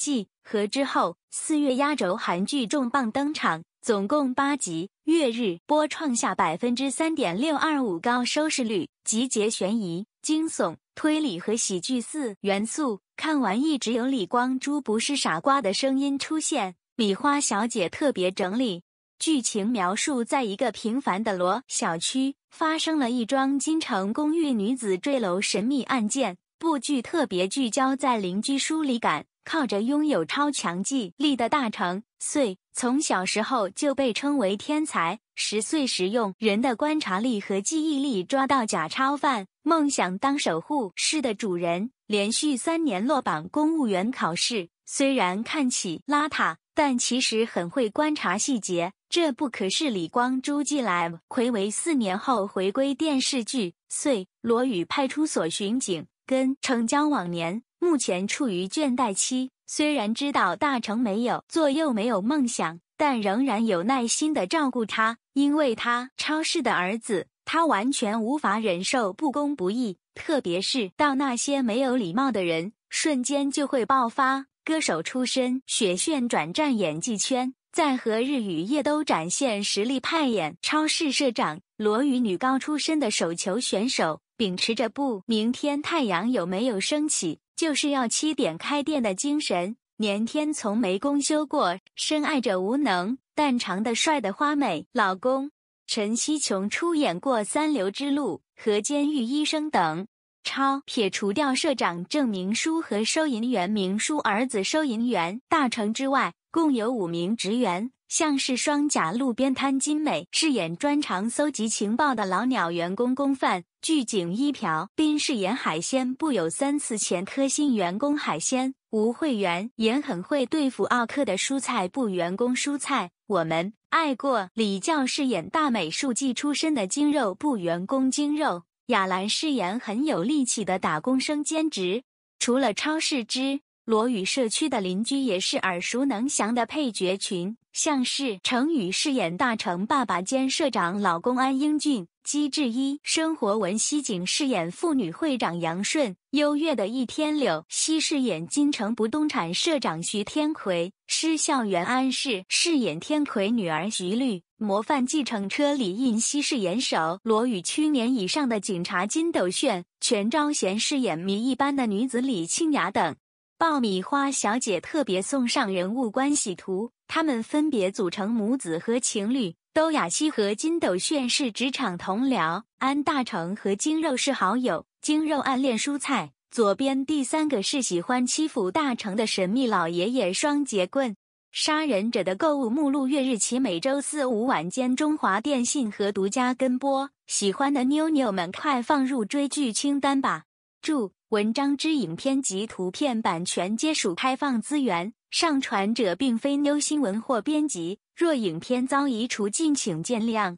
季和》之后，四月压轴韩剧重磅登场，总共八集，月日播创下百分之三点六二五高收视率，集结悬疑、惊悚、推理和喜剧四元素。看完一直有李光洙不是傻瓜的声音出现。米花小姐特别整理剧情描述：在一个平凡的罗小区，发生了一桩金城公寓女子坠楼神秘案件。部剧特别聚焦在邻居疏离感。靠着拥有超强记忆力的大成岁，从小时候就被称为天才。十岁时用人的观察力和记忆力抓到假钞犯，梦想当守护市的主人。连续三年落榜公务员考试，虽然看起邋遢，但其实很会观察细节。这不可是李光洙继来魁为四年后回归电视剧。岁罗宇派出所巡警跟成江往年。目前处于倦怠期，虽然知道大成没有做又没有梦想，但仍然有耐心的照顾他，因为他超市的儿子，他完全无法忍受不公不义，特别是到那些没有礼貌的人，瞬间就会爆发。歌手出身，雪炫转战演技圈，在《和日与夜》都展现实力派演，超市社长，罗宇女高出身的手球选手。秉持着不明天太阳有没有升起，就是要七点开店的精神。年天从没公休过，深爱着无能但长的帅的花美老公陈希琼出演过《三流之路》和《监狱医生》等。超撇除掉社长郑明书和收银员明书儿子收银员大成之外，共有五名职员。像是双甲路边摊，金美饰演专长搜集情报的老鸟员工公范，巨景一朴斌饰演海鲜不有三次前科新员工海鲜吴惠媛也很会对付奥克的蔬菜部员工蔬菜。我们爱过李教饰演大美术技出身的精肉部员工精肉雅兰饰演很有力气的打工生兼职。除了超市之。罗宇社区的邻居也是耳熟能详的配角群，像是成宇饰演大成爸爸兼社长老公安英俊，机智一生活文熙景饰演妇女会长杨顺，优越的一天柳熙饰演金城不动产社长徐天奎，施孝元安氏饰演天奎女儿徐律，模范计程车李印熙饰演手罗宇去年以上的警察金斗炫，全昭贤饰演谜一般的女子李清雅等。爆米花小姐特别送上人物关系图，他们分别组成母子和情侣。都雅熙和金斗炫是职场同僚，安大成和金肉是好友。金肉暗恋蔬菜。左边第三个是喜欢欺负大成的神秘老爷爷双截棍。杀人者的购物目录月日起每周四五晚间，中华电信和独家跟播。喜欢的妞妞们，快放入追剧清单吧。注：文章之影片及图片版权皆属开放资源，上传者并非 New 新闻或编辑。若影片遭移除，敬请见谅。